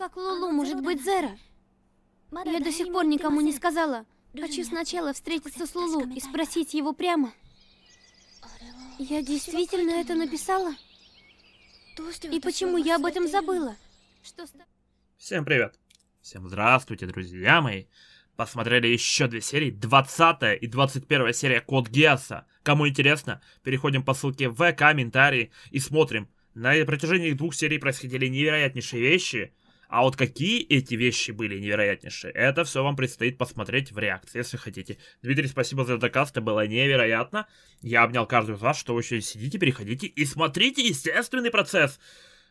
Как Лулу может быть Зера? Я до сих пор никому не сказала. Хочу сначала встретиться с Лулу и спросить его прямо. Я действительно это написала? И почему я об этом забыла? Всем привет. Всем здравствуйте, друзья мои. Посмотрели еще две серии, 20 и 21 серия Код Геаса. Кому интересно, переходим по ссылке в комментарии и смотрим. На протяжении двух серий происходили невероятнейшие вещи, а вот какие эти вещи были невероятнейшие, это все вам предстоит посмотреть в реакции, если хотите. Дмитрий, спасибо за этот это было невероятно. Я обнял каждого из вас, что вы еще сидите, переходите и смотрите естественный процесс.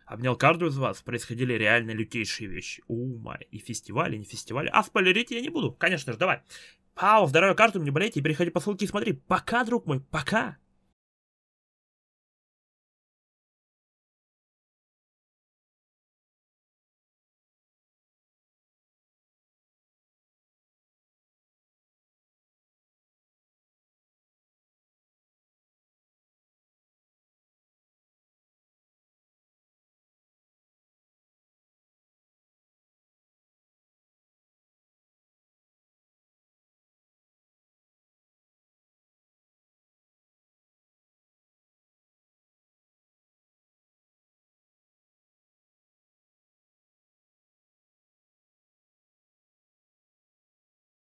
Обнял каждую из вас, происходили реально лютейшие вещи. Ума, и фестивали, и не фестивали. А спойлерить я не буду, конечно же, давай. Пау, здоровья каждому, не болейте и переходи по ссылке и смотри. Пока, друг мой, пока.